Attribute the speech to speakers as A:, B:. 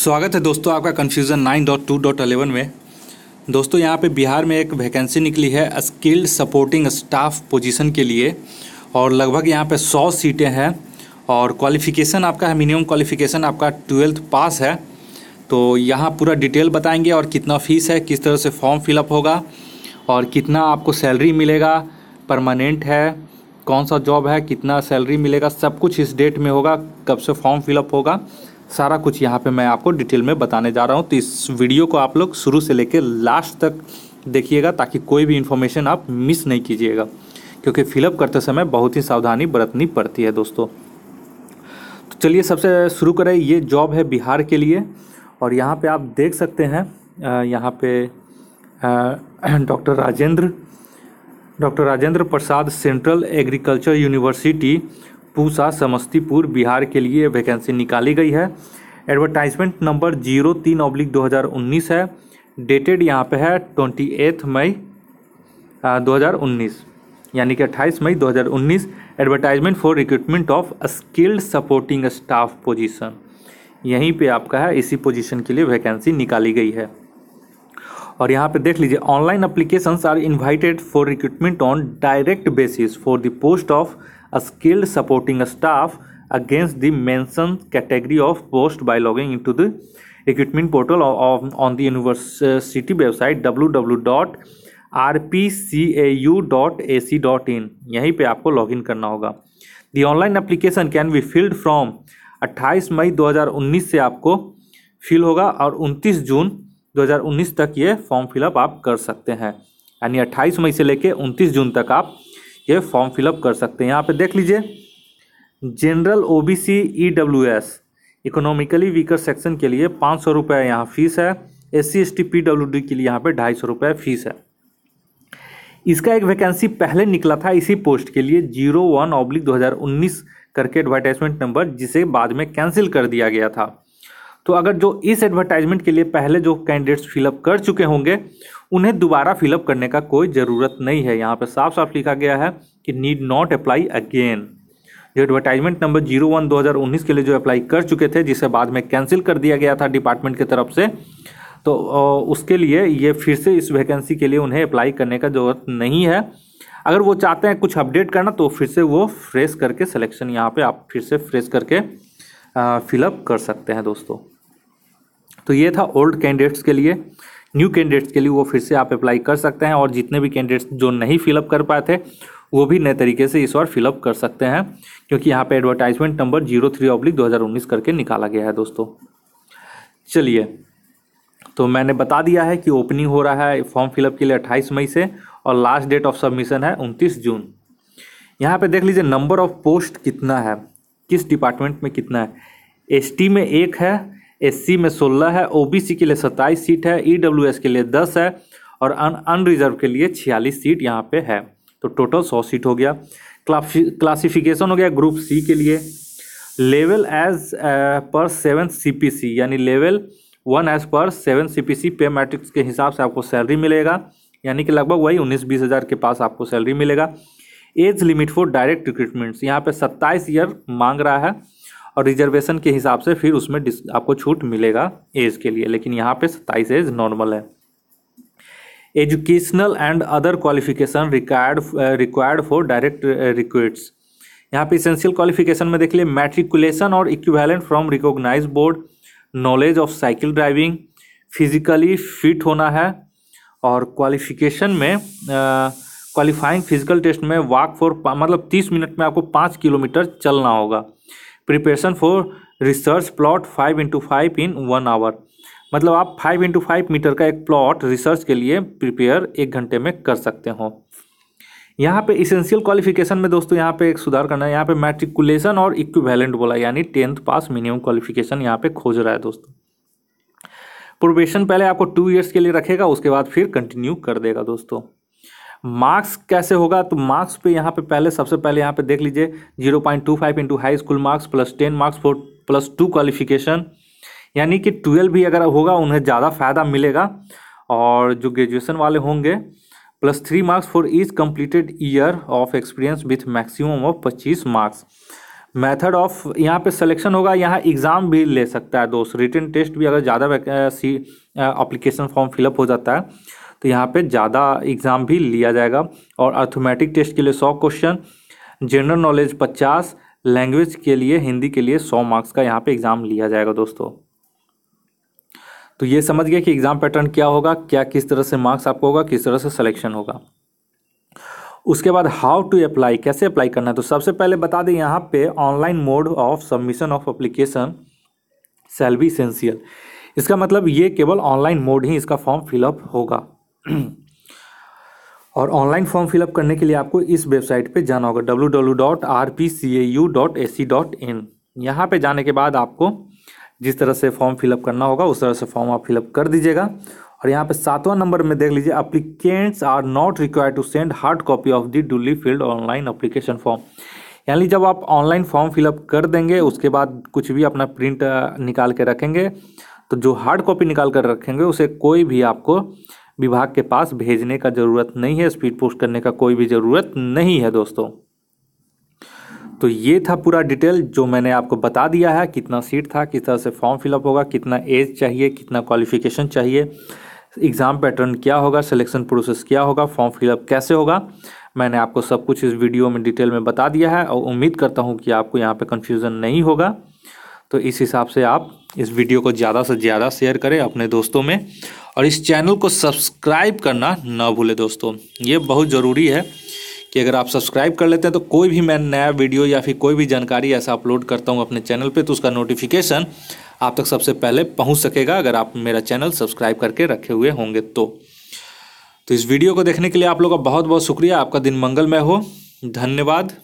A: स्वागत है दोस्तों आपका confusion nine dot two dot eleven में दोस्तों यहाँ पे बिहार में एक वैकेंसी निकली है स्किल्ड सपोर्टिंग स्टाफ पोजीशन के लिए और लगभग यहाँ पे सौ सीटें हैं और क्वालिफ़िकेशन आपका है मिनिमम क्वालिफ़िकेशन आपका ट्वेल्थ पास है तो यहाँ पूरा डिटेल बताएंगे और कितना फ़ीस है किस तरह से फॉर्म फिलअप होगा और कितना आपको सैलरी मिलेगा परमानेंट है कौन सा जॉब है कितना सैलरी मिलेगा सब कुछ इस डेट में होगा कब से फॉर्म फिलअप होगा सारा कुछ यहाँ पे मैं आपको डिटेल में बताने जा रहा हूँ तो इस वीडियो को आप लोग शुरू से लेकर लास्ट तक देखिएगा ताकि कोई भी इन्फॉर्मेशन आप मिस नहीं कीजिएगा क्योंकि फिलअप करते समय बहुत ही सावधानी बरतनी पड़ती है दोस्तों तो चलिए सबसे शुरू करें ये जॉब है बिहार के लिए और यहाँ पे आप देख सकते हैं यहाँ पे doctor Rajendra doctor Rajendra Prasad central agriculture university Pusa Samastipur Bihar के लिए वैकेंसी निकाली गई है एडवर्टाइजमेंट नंबर जीरो तीन ऑब्लिक दो हज़ार उन्नीस है डेटेड यहाँ पे है ट्वेंटी एथ मई दो हज़ार उन्नीस यानी कि अट्ठाईस मई दो हज़ार उन्नीस advertisement for recruitment of skilled supporting staff position यहीं पे आपका है इसी पोजीशन के लिए वैकेंसी निकाली गई है और यहाँ पे देख लीजिए online applications are invited for recruitment on direct basis for the post of skilled supporting staff against the mention category of post by logging in to the equipment portal on the university website W W dot R P C A U dot A C dot in यहीं पर आपको log in करना होगा the online application can be filled from अट्ठाईस मई दो हज़ार उन्नीस से आपको फिल होगा और उनतीस जून दो हज़ार उन्नीस तक ये फॉर्म फिलअप आप कर सकते हैं यानी अट्ठाईस मई से लेकर उनतीस जून तक आप ये फॉर्म फिलअप कर सकते हैं यहाँ पे देख लीजिए general O B C E W S economically weaker section के लिए पाँच सौ रुपये यहाँ फीस है S C S T P W D के लिए यहाँ पे ढाई सौ रुपये फीस है इसका एक वैकेंसी पहले निकला था इसी पोस्ट के लिए जीरो वन ऑब्लिक दो हज़ार उन्नीस करके एडवर्टाइजमेंट नंबर जिसे बाद में कैंसिल कर दिया गया था तो अगर जो इस एडवर्टाइजमेंट के लिए पहले जो कैंडिडेट्स फिलअप कर चुके होंगे उन्हें दोबारा फिलअप करने का कोई ज़रूरत नहीं है यहाँ पर साफ साफ लिखा गया है कि नीड नॉट अप्लाई अगेन जो एडवर्टाइजमेंट नंबर जीरो वन दो हज़ार उन्नीस के लिए जो अप्लाई कर चुके थे जिसे बाद में कैंसिल कर दिया गया था डिपार्टमेंट की तरफ से तो उसके लिए ये फिर से इस वैकेंसी के लिए उन्हें अप्लाई करने का ज़रूरत नहीं है अगर वो चाहते हैं कुछ अपडेट करना तो फिर से वो फ्रेश करके सिलेक्शन यहाँ पे आप फिर से फ्रेश करके फिलअप कर सकते हैं दोस्तों तो ये था ओल्ड कैंडिडेट्स के लिए न्यू कैंडिडेट्स के लिए वो फिर से आप अप्लाई कर सकते हैं और जितने भी कैंडिडेट्स जो नहीं फिलअप कर पाए थे वो भी नए तरीके से इस बार फिलअप कर सकते हैं क्योंकि यहाँ पे advertisement number zero three oblique दो हज़ार उन्नीस करके निकाला गया है दोस्तों चलिए तो मैंने बता दिया है कि ओपनिंग हो रहा है फॉर्म फिलअप के लिए अट्ठाईस मई से और लास्ट डेट ऑफ सबमिशन है उनतीस जून यहाँ पे देख लीजिए नंबर ऑफ पोस्ट कितना है किस डिपार्टमेंट में कितना है एस में एक है एससी में 16 है ओबीसी के लिए 27 सीट है ईडब्ल्यूएस e के लिए 10 है और अनरिजर्व के लिए 46 सीट यहाँ पे है तो टोटल 100 सीट हो गया क्लासिफिकेशन हो गया ग्रुप सी के लिए level as per seven CPC यानी level one as per seven CPC pay matrix के हिसाब से आपको सैलरी मिलेगा यानी कि लगभग वही उन्नीस बीस हज़ार के पास आपको सैलरी मिलेगा age limit for direct recruitments यहाँ पे सत्ताईस ईयर मांग रहा है और रिजर्वेशन के हिसाब से फिर उसमें आपको छूट मिलेगा एज के लिए लेकिन यहाँ पे सत्ताईस एज नॉर्मल है educational and other qualification required required for direct recruits यहाँ पे इसेंशियल क्वालिफिकेशन में देख लिए मैट्रिकुलेशन और equivalent from recognize board knowledge of cycle driving physically fit होना है और क्वालिफिकेशन में क्वालिफाइंग फिजिकल टेस्ट में वॉक फॉर मतलब तीस मिनट में आपको पाँच किलोमीटर चलना होगा preparation for research plot five into five in one hour मतलब आप फाइव इंटू फाइव मीटर का एक प्लॉट रिसर्च के लिए प्रिपेयर एक घंटे में कर सकते हो यहाँ पे इसेंशियल क्वालिफिकेशन में दोस्तों यहाँ पे एक सुधार करना है यहाँ पे मैट्रिकुलेशन और इक्विवेलेंट बोला यानी टेंथ पास मिनिमम क्वालिफिकेशन यहाँ पे खोज रहा है दोस्तों प्रोबेशन पहले आपको टू इयर्स के लिए रखेगा उसके बाद फिर कंटिन्यू कर देगा दोस्तों मार्क्स कैसे होगा तो मार्क्स पे यहाँ पे पहले सबसे पहले यहाँ पे देख लीजिए zero point two five into high school marks plus ten marks for plus two qualification यानी कि ट्वेल्व भी अगर होगा उन्हें ज़्यादा फायदा मिलेगा और जो ग्रेजुएशन वाले होंगे plus three marks for is completed year of experience with maximum of पच्चीस मार्क्स मेथड ऑफ यहाँ पे सिलेक्शन होगा यहाँ एग्ज़ाम भी ले सकता है दोस्त रिटर्न टेस्ट भी अगर ज़्यादा सी अप्लीकेशन फॉर्म फिलअप हो जाता है तो यहाँ पे ज़्यादा एग्ज़ाम भी लिया जाएगा और अर्थोमेटिक टेस्ट के लिए सौ क्वेश्चन जनरल नॉलेज पचास लैंग्वेज के लिए हिंदी के लिए सौ मार्क्स का यहाँ पे एग्ज़ाम लिया जाएगा दोस्तों तो ये समझ गया कि एग्ज़ाम पैटर्न क्या होगा क्या किस तरह से मार्क्स आपको होगा किस तरह से सिलेक्शन होगा उसके बाद हाउ टू अप्लाई कैसे अप्लाई करना है तो सबसे पहले बता दें यहाँ पे online mode of submission of application shall be essential इसका मतलब ये केवल ऑनलाइन मोड ही इसका फॉर्म फिलअप होगा और ऑनलाइन फॉर्म फिलअप करने के लिए आपको इस वेबसाइट पे जाना होगा W W dot R P C A U dot A C dot in यहाँ पर जाने के बाद आपको जिस तरह से फॉर्म फिलअप करना होगा उस तरह से फॉर्म आप फिलअप कर दीजिएगा और यहाँ पे सातवां नंबर में देख लीजिए applicants are not required to send hard copy of the duly filled online application form यानी जब आप ऑनलाइन फॉर्म फिलअप कर देंगे उसके बाद कुछ भी अपना प्रिंट निकाल के रखेंगे तो जो हार्ड कॉपी निकाल कर रखेंगे उसे कोई भी आपको विभाग के पास भेजने का ज़रूरत नहीं है स्पीड पोस्ट करने का कोई भी ज़रूरत नहीं है दोस्तों तो ये था पूरा डिटेल जो मैंने आपको बता दिया है कितना सीट था किस तरह से फॉर्म फिलअप होगा कितना एज चाहिए कितना क्वालिफिकेशन चाहिए एग्ज़ाम पैटर्न क्या होगा सिलेक्शन प्रोसेस क्या होगा फॉर्म फिलअप कैसे होगा मैंने आपको सब कुछ इस वीडियो में डिटेल में बता दिया है और उम्मीद करता हूँ कि आपको यहाँ पे कन्फ्यूज़न नहीं होगा तो इस हिसाब से आप इस वीडियो को ज़्यादा से ज़्यादा शेयर करें अपने दोस्तों में और इस चैनल को सब्सक्राइब करना ना भूलें दोस्तों ये बहुत ज़रूरी है कि अगर आप सब्सक्राइब कर लेते हैं तो कोई भी मैं नया वीडियो या फिर कोई भी जानकारी ऐसा अपलोड करता हूँ अपने चैनल पर तो उसका नोटिफिकेशन आप तक सबसे पहले पहुँच सकेगा अगर आप मेरा चैनल सब्सक्राइब करके रखे हुए होंगे तो तो इस वीडियो को देखने के लिए आप लोग का बहुत बहुत शुक्रिया आपका दिन मंगलमय हो धन्यवाद